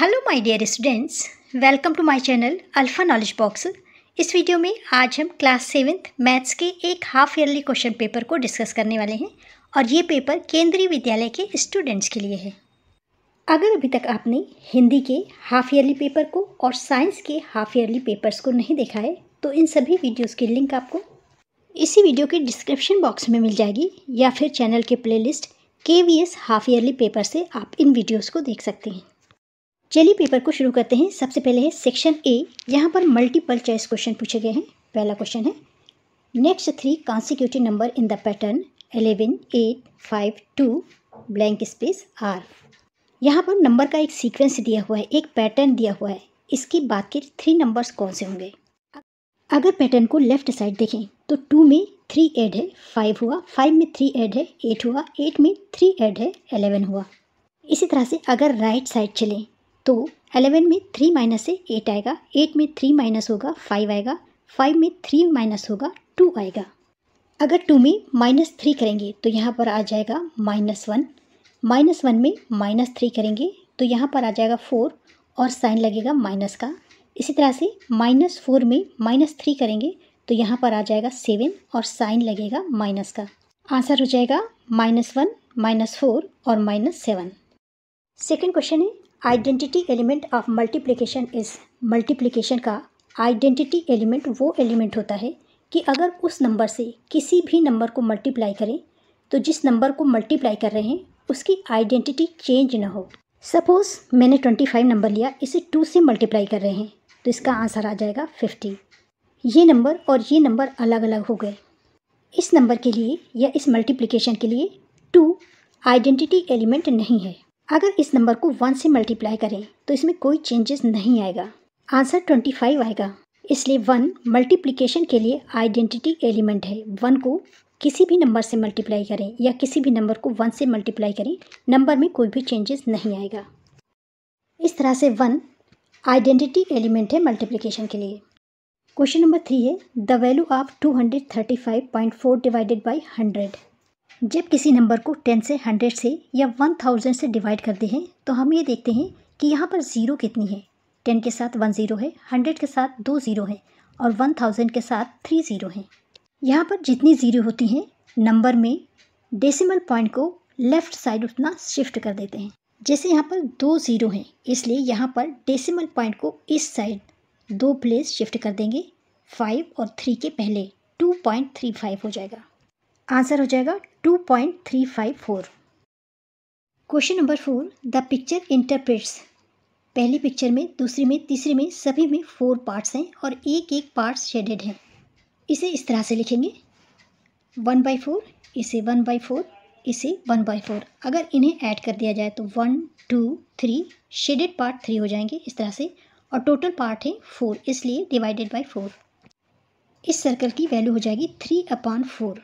hello my dear students welcome to my channel alpha knowledge box इस video में आज हम क्लास सेवेंथ मैथ्स के एक हाफ ईयरली क्वेश्चन पेपर को डिस्कस करने वाले हैं और ये पेपर केंद्रीय विद्यालय के स्टूडेंट्स के लिए है अगर अभी तक आपने हिंदी के हाफ ईयरली पेपर को और साइंस के हाफ ईयरली पेपर्स को नहीं देखा है तो इन सभी वीडियोज़ की लिंक आपको इसी वीडियो के डिस्क्रिप्शन बॉक्स में मिल जाएगी या फिर चैनल के प्लेलिस्ट के V S half yearly paper से आप इन वीडियोज़ को देख सकते हैं चलिए पेपर को शुरू करते हैं सबसे पहले है सेक्शन ए यहाँ पर मल्टीपल चॉइस क्वेश्चन पूछे गए हैं पहला क्वेश्चन है next three consecutive number in the pattern eleven eight five two blank space are यहाँ पर नंबर का एक सीक्वेंस दिया हुआ है एक पैटर्न दिया हुआ है इसके बाद के थ्री नंबर्स कौन से होंगे अगर पैटर्न को लेफ्ट साइड देखें तो टू में थ्री एड है फाइव हुआ फाइव में थ्री एड है एट हुआ एट में थ्री एड है एलेवन हुआ इसी तरह से अगर राइट साइड चलें तो एलेवन में थ्री माइनस से एट आएगा एट में थ्री माइनस होगा फाइव आएगा फाइव में थ्री माइनस होगा टू आएगा अगर टू में माइनस थ्री करेंगे तो यहाँ पर आ जाएगा माइनस वन माइनस वन में माइनस थ्री करेंगे तो यहाँ पर आ जाएगा फोर और साइन लगेगा माइनस का इसी तरह से माइनस फोर में माइनस थ्री करेंगे तो यहाँ पर आ जाएगा सेवन और साइन लगेगा माइनस का आंसर हो जाएगा माइनस वन माइनस फोर और माइनस सेवन सेकेंड क्वेश्चन है आइडेंटिटी एलिमेंट ऑफ मल्टीप्लिकेशन इस मल्टीप्लिकेशन का आइडेंटिटी एलिमेंट वो एलिमेंट होता है कि अगर उस नंबर से किसी भी नंबर को मल्टीप्लाई करें तो जिस नंबर को मल्टीप्लाई कर रहे हैं उसकी आइडेंटिटी चेंज ना हो सपोज़ मैंने ट्वेंटी फाइव नंबर लिया इसे टू से मल्टीप्लाई कर रहे हैं तो इसका आंसर आ जाएगा फिफ्टी ये नंबर और ये नंबर अलग अलग हो गए इस नंबर के लिए या इस मल्टीप्लिकेशन के लिए टू आइडेंटिटी एलिमेंट नहीं है अगर इस नंबर को वन से मल्टीप्लाई करें तो इसमें कोई चेंजेस नहीं आएगा आंसर ट्वेंटी फाइव आएगा इसलिए वन मल्टीप्लिकेशन के लिए आइडेंटिटी एलिमेंट है वन को किसी भी नंबर से मल्टीप्लाई करें या किसी भी नंबर को वन से मल्टीप्लाई करें नंबर में कोई भी चेंजेस नहीं आएगा इस तरह से वन आइडेंटिटी एलिमेंट है मल्टीप्लिकेशन के लिए क्वेश्चन नंबर थ्री है the value of two hundred thirty five point four divided by hundred जब किसी नंबर को टेन से हंड्रेड से या वन थाउजेंड से डिवाइड करते हैं तो हम ये देखते हैं कि यहाँ पर ज़ीरो कितनी है टेन के साथ वन ज़ीरो है हंड्रेड के साथ दो ज़ीरो हैं और वन थाउजेंड के साथ थ्री ज़ीरो हैं यहाँ पर जितनी ज़ीरो होती हैं नंबर में डेसिमल पॉइंट को लेफ़्ट साइड उतना शिफ्ट कर देते हैं जैसे यहाँ पर दो ज़ीरो हैं इसलिए यहाँ पर डेसिमल पॉइंट को इस साइड दो प्लेस शिफ्ट कर देंगे फाइव और थ्री के पहले टू पॉइंट थ्री फाइव हो जाएगा आंसर हो जाएगा two point three five four question number four the picture interprets पहली पिक्चर में दूसरी में तीसरी में सभी में फोर पार्ट्स हैं और एक एक पार्ट शेडेड है इसे इस तरह से लिखेंगे वन बाई फोर इसे वन बाई फोर इसे वन बाई फोर अगर इन्हें ऐड कर दिया जाए तो one two three shaded part three हो जाएंगे इस तरह से और टोटल पार्ट है फोर इसलिए डिवाइडेड बाई फोर इस सर्कल की वैल्यू हो जाएगी थ्री अपॉन फोर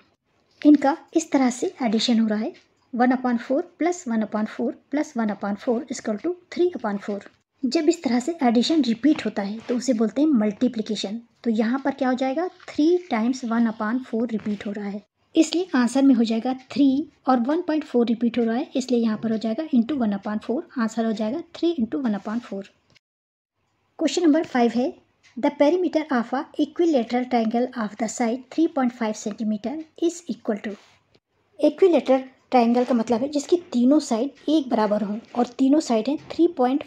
इनका इस तरह से एडिशन हो रहा है one upon four plus one upon four plus one upon four equal to three upon four जब इस तरह से एडिशन रिपीट होता है तो उसे बोलते हैं मल्टीप्लिकेशन तो यहाँ पर क्या हो जाएगा three times one upon four repeat हो रहा है इसलिए आंसर में हो जाएगा थ्री और वन पॉइंट फोर रिपीट हो रहा है इसलिए यहाँ पर हो जाएगा into one upon four answer हो जाएगा three into one upon four question number five है The perimeter of a equilateral triangle of the side 3.5 centimetre is equal to equilateral triangle का मतलब है जिसकी तीनों साइड एक बराबर हों और तीनों साइड हैं 3.5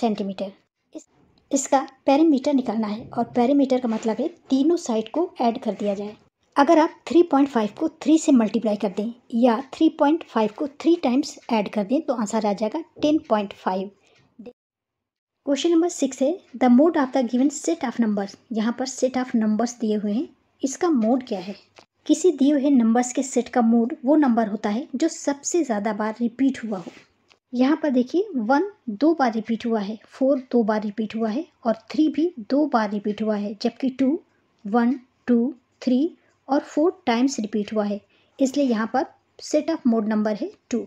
सेंटीमीटर इस, इसका पेरीमीटर निकालना है और पेरीमीटर का मतलब है तीनों साइड को ऐड कर दिया जाए अगर आप 3.5 को 3 से मल्टीप्लाई कर दें या 3.5 को 3 टाइम्स ऐड कर दें तो आंसर आ जाएगा 10.5 क्वेश्चन नंबर सिक्स है the mode of the given set of numbers यहाँ पर सेट ऑफ नंबर्स दिए हुए हैं इसका मोड क्या है किसी दिए हुए नंबर्स के सेट का मोड वो नंबर होता है जो सबसे ज़्यादा बार रिपीट हुआ हो यहाँ पर देखिए वन दो बार रिपीट हुआ है फोर दो बार रिपीट हुआ है और थ्री भी दो बार रिपीट हुआ है जबकि टू वन टू थ्री और फोर टाइम्स रिपीट हुआ है इसलिए यहाँ पर सेट ऑफ मोड नंबर है टू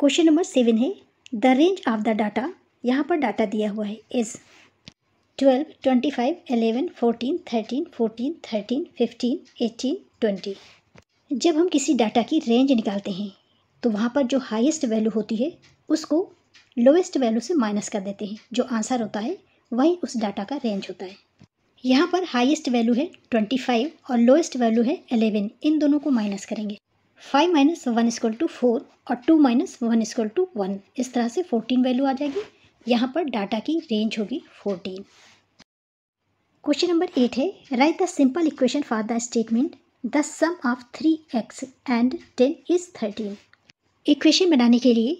क्वेश्चन नंबर सेवन है the range of the data यहाँ पर डाटा दिया हुआ है is twelve twenty five eleven fourteen thirteen fourteen thirteen fifteen eighteen twenty जब हम किसी डाटा की रेंज निकालते हैं तो वहाँ पर जो हाईएस्ट वैल्यू होती है उसको लोएस्ट वैल्यू से माइनस कर देते हैं जो आंसर होता है वही उस डाटा का रेंज होता है यहाँ पर हाईएस्ट वैल्यू है ट्वेंटी फाइव और लोएस्ट वैल्यू है एलेवन इन दोनों को माइनस करेंगे five minus one equal to four और two minus one equal to one इस तरह से फोर्टीन वैल्यू आ जाएगी यहाँ पर डाटा की रेंज होगी फोर्टीन क्वेश्चन नंबर एट है right the simple equation for the statement the sum of three x and ten is thirteen equation बनाने के लिए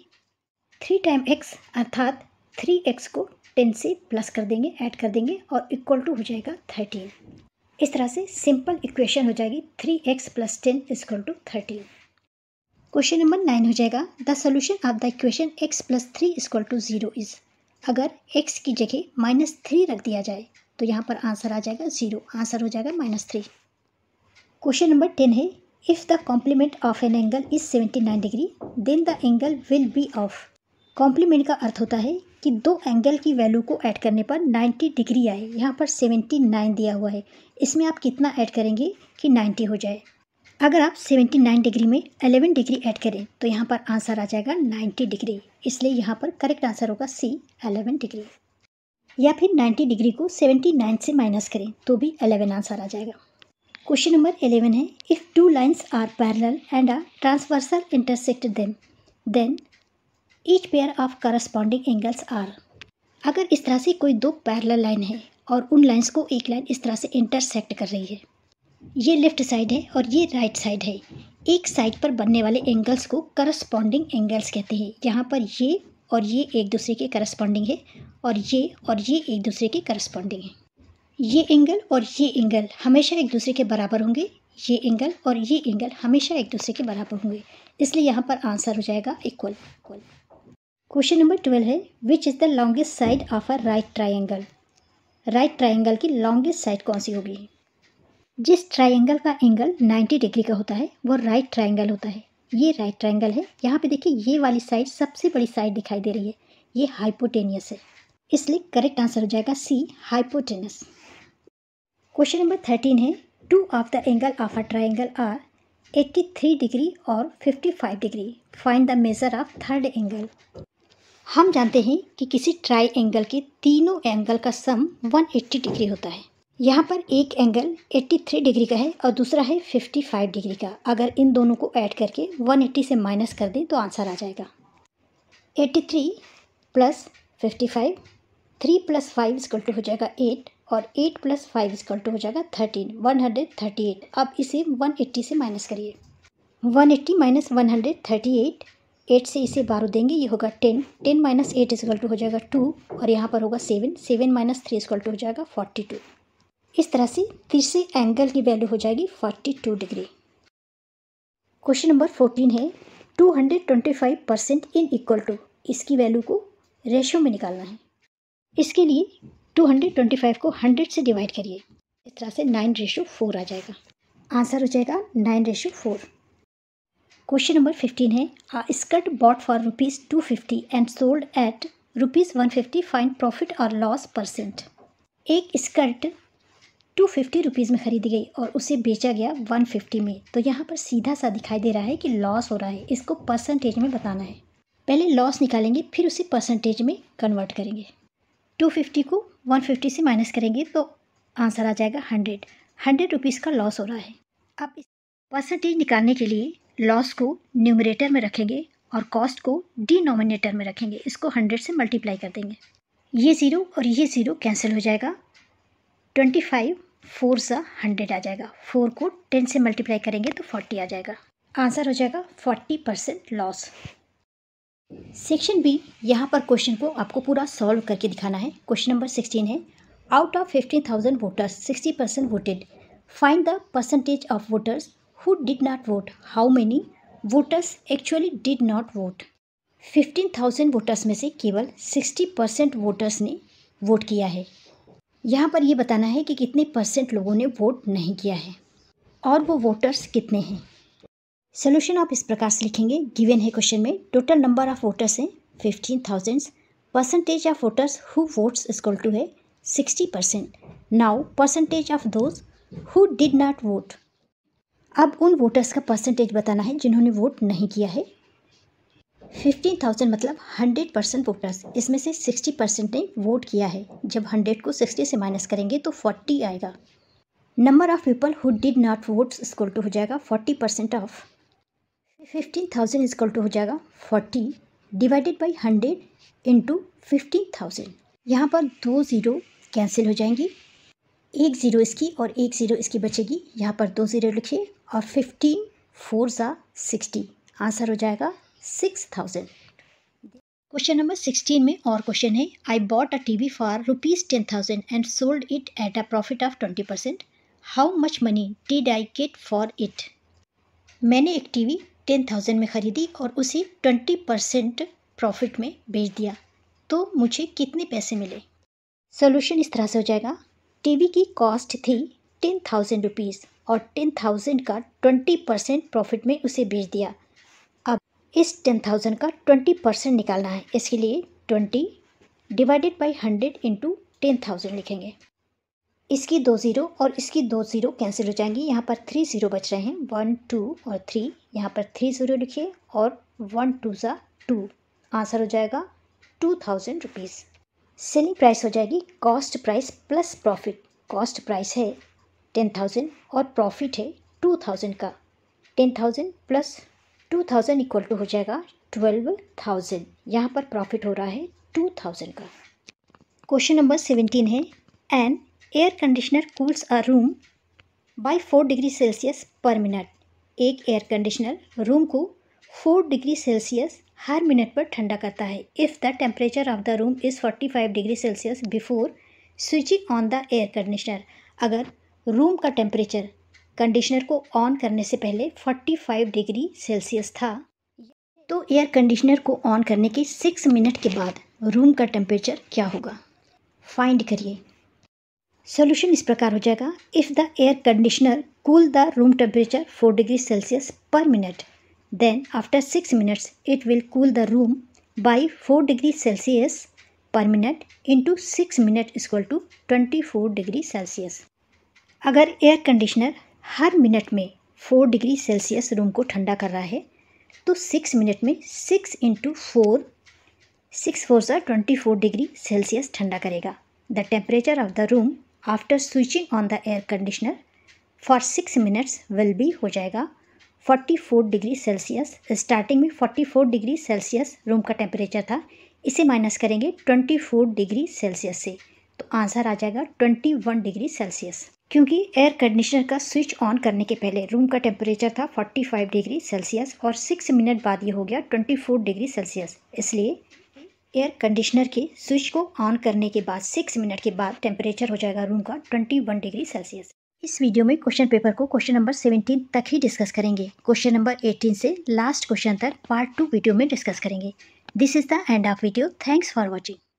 थ्री टाइम एक्स अर्थात थ्री एक्स को टेन से प्लस कर देंगे ऐड कर देंगे और इक्वल टू हो जाएगा थर्टीन इस तरह से सिंपल इक्वेशन हो जाएगी three x plus ten equal to thirteen question number nine हो जाएगा the solution of the equation x plus three equal to zero is अगर एक्स की जगह माइनस थ्री रख दिया जाए तो यहाँ पर आंसर आ जाएगा ज़ीरो आंसर हो जाएगा minus three question number ten है if the complement of an angle is seventy nine degree then the angle will be of complement का अर्थ होता है कि दो एंगल की वैल्यू को ऐड करने पर नाइन्टी डिग्री आए यहाँ पर सेवेंटी नाइन दिया हुआ है इसमें आप कितना ऐड करेंगे कि नाइन्टी हो जाए अगर आप 79 डिग्री में 11 डिग्री ऐड करें तो यहाँ पर आंसर आ जाएगा 90 डिग्री इसलिए यहाँ पर करेक्ट आंसर होगा सी 11 डिग्री या फिर 90 डिग्री को 79 से माइनस करें तो भी 11 आंसर आ जाएगा क्वेश्चन नंबर 11 है if two lines are parallel and are transversal intersect then then each pair of corresponding angles are अगर इस तरह से कोई दो पैरल लाइन है और उन लाइन्स को एक लाइन इस तरह से इंटरसेक्ट कर रही है ये लेफ़्ट साइड है और ये राइट साइड है एक साइड पर बनने वाले एंगल्स को करस्पॉन्डिंग एंगल्स कहते हैं यहाँ पर ये और ये एक दूसरे के करस्पॉन्डिंग है और ये और ये एक दूसरे के करस्पॉन्डिंग है ये एंगल और ये एंगल हमेशा एक दूसरे के बराबर होंगे ये एंगल और ये एंगल हमेशा एक दूसरे के बराबर होंगे इसलिए यहाँ पर आंसर हो जाएगा equal equal question number twelve है which is the longest side of a right triangle right triangle की लॉन्गेस्ट साइड कौन सी होगी जिस ट्रायंगल का एंगल 90 डिग्री का होता है वो राइट ट्रायंगल होता है ये राइट ट्रायंगल है यहाँ पे देखिए ये वाली साइड सबसे बड़ी साइड दिखाई दे रही है ये हाइपोटेनियस है इसलिए करेक्ट आंसर हो जाएगा C hypotenuse question number thirteen है two of the angle of a triangle are 83 degree और 55 degree find the measure of third angle हम जानते हैं कि किसी ट्राई एंगल के तीनों एंगल का सम 180 डिग्री होता है यहाँ पर एक एंगल 83 डिग्री का है और दूसरा है 55 डिग्री का अगर इन दोनों को ऐड करके 180 से माइनस कर दें तो आंसर आ जाएगा 83 plus fifty five three plus five equal to हो जाएगा एट और eight plus five equal to हो जाएगा thirteen one hundred thirty eight अब इसे वन एट्टी से माइनस करिए one eighty minus one hundred thirty eight eight से इसे बारह देंगे ये होगा ten ten minus eight equal to हो जाएगा टू और यहाँ पर होगा seven seven minus three equal to हो जाएगा फोर्टी टू इस तरह से तीसरे एंगल की वैल्यू हो जाएगी forty two degree question number fourteen है two hundred twenty five percent in equal to इसकी वैल्यू को रेशो में निकालना है इसके लिए टू हंड्रेड ट्वेंटी फाइव को हंड्रेड से डिवाइड करिए इस तरह से नाइन रेशो फोर आ जाएगा आंसर हो जाएगा nine ratio four question number fifteen है a skirt bought for rupees two fifty and sold at rupees one fifty find profit और लॉस परसेंट एक स्कर्ट टू फिफ्टी रुपीज़ में ख़रीदी गई और उसे बेचा गया वन फिफ्टी में तो यहाँ पर सीधा सा दिखाई दे रहा है कि लॉस हो रहा है इसको परसेंटेज में बताना है पहले लॉस निकालेंगे फिर उसे परसेंटेज में कन्वर्ट करेंगे टू फिफ्टी को वन फिफ्टी से माइनस करेंगे तो आंसर आ जाएगा हंड्रेड हंड्रेड रुपीज़ का लॉस हो रहा है अब इस परसेंटेज निकालने के लिए लॉस को न्यूमरेटर में रखेंगे और कॉस्ट को डिनोमिनेटर में रखेंगे इसको हंड्रेड से मल्टीप्लाई कर देंगे ये ज़ीरो और ये ज़ीरो कैंसिल हो जाएगा ट्वेंटी फाइव फोर सा हंड्रेड आ जाएगा फोर को टेन से मल्टीप्लाई करेंगे तो फोर्टी आ जाएगा आंसर हो जाएगा forty percent loss section B यहाँ पर क्वेश्चन को आपको पूरा सॉल्व करके दिखाना है क्वेश्चन नंबर सिक्सटीन है out of fifteen thousand voters sixty percent voted find the percentage of voters who did not vote how many voters actually did not vote fifteen thousand voters में से केवल sixty percent voters ने vote किया है यहाँ पर ये बताना है कि कितने परसेंट लोगों ने वोट नहीं किया है और वो वोटर्स कितने हैं सोल्यूशन आप इस प्रकार से लिखेंगे गिवन है क्वेश्चन में टोटल नंबर ऑफ वोटर्स हैं fifteen thousands percentage of voters who votes equal to है sixty percent now percentage of those who did not vote अब उन वोटर्स का परसेंटेज बताना है जिन्होंने वोट नहीं किया है फिफ्टीन थाउजेंड मतलब हंड्रेड परसेंट वोटर्स इसमें से सिक्सटी परसेंट ने वोट किया है जब हंड्रेड को सिक्सटी से माइनस करेंगे तो फोर्टी आएगा number of people who did not vote equal to हो जाएगा forty percent of fifteen thousand equal to हो जाएगा forty divided by hundred into fifteen thousand यहाँ पर दो ज़ीरो कैंसिल हो जाएंगी एक ज़ीरो इसकी और एक ज़ीरो इसकी बचेगी यहाँ पर दो ज़ीरो लिखिए और फिफ्टीन फोर ज़ा सिक्सटी आंसर हो जाएगा six thousand question number sixteen में और क्वेश्चन है I bought a T V for rupees ten thousand and sold it at a profit of twenty percent how much money did I get for it मैंने एक T V ten thousand में ख़रीदी और उसे twenty percent profit में बेच दिया तो मुझे कितने पैसे मिले सोल्यूशन इस तरह से हो जाएगा टी वी की कॉस्ट थी टेन थाउजेंड रुपीज़ और टेन थाउजेंड का ट्वेंटी परसेंट प्रॉफिट में उसे बेच दिया इस टेन थाउजेंड का ट्वेंटी परसेंट निकालना है इसके लिए twenty divided by hundred into ten thousand लिखेंगे इसकी दो ज़ीरो और इसकी दो ज़ीरो कैंसिल हो जाएंगी यहाँ पर थ्री ज़ीरो बच रहे हैं वन टू और थ्री यहाँ पर थ्री ज़ीरो लिखिए और वन टू ज़ा टू आंसर हो जाएगा two thousand rupees selling price हो जाएगी cost price plus profit cost price है टेन थाउजेंड और प्रॉफिट है टू थाउजेंड का ten thousand plus two thousand equal to हो जाएगा ट्वेल्व थाउजेंड यहाँ पर प्रॉफिट हो रहा है टू थाउजेंड का क्वेश्चन नंबर सेवेंटीन है an air conditioner cools a room by four degree Celsius per minute एक एयर कंडीशनर रूम को फोर डिग्री सेल्सियस हर मिनट पर ठंडा करता है if the temperature of the room is forty five degree Celsius before switching on the air conditioner अगर room का temperature conditioner को ऑन करने से पहले 45 डिग्री सेल्सियस था तो एयर कंडीशनर को ऑन करने के सिक्स मिनट के बाद रूम का टेम्परेचर क्या होगा फाइंड करिए सॉल्यूशन इस प्रकार हो जाएगा if the air conditioner cool the room temperature four degree Celsius per minute then after six minutes it will cool the room by 4 degree Celsius per minute into six minute is equal to twenty degree Celsius अगर air conditioner हर minute में four degree Celsius room को ठंडा कर रहा है तो six minute में six into four six four सा ट्वेंटी फोर डिग्री सेल्सियस ठंडा करेगा the temperature of the room after switching on the air conditioner for six minutes will be हो जाएगा forty four degree Celsius starting में forty four degree Celsius room का temperature था इसे minus करेंगे twenty four degree Celsius से तो answer आ जाएगा ट्वेंटी वन डिग्री सेल्सियस क्योंकि एयर कंडीशनर का स्विच ऑन करने के पहले रूम का टेम्परेचर था 45 डिग्री सेल्सियस और सिक्स मिनट बाद ये हो गया 24 डिग्री सेल्सियस इसलिए एयर कंडीशनर के स्विच को ऑन करने के बाद सिक्स मिनट के बाद टेम्परेचर हो जाएगा रूम का 21 डिग्री सेल्सियस इस वीडियो में क्वेश्चन पेपर को क्वेश्चन नंबर 17 तक ही डिस्कस करेंगे क्वेश्चन नंबर 18 से लास्ट क्वेश्चन तक पार्ट टू वीडियो में डिस्कस करेंगे this is the end of video thanks for watching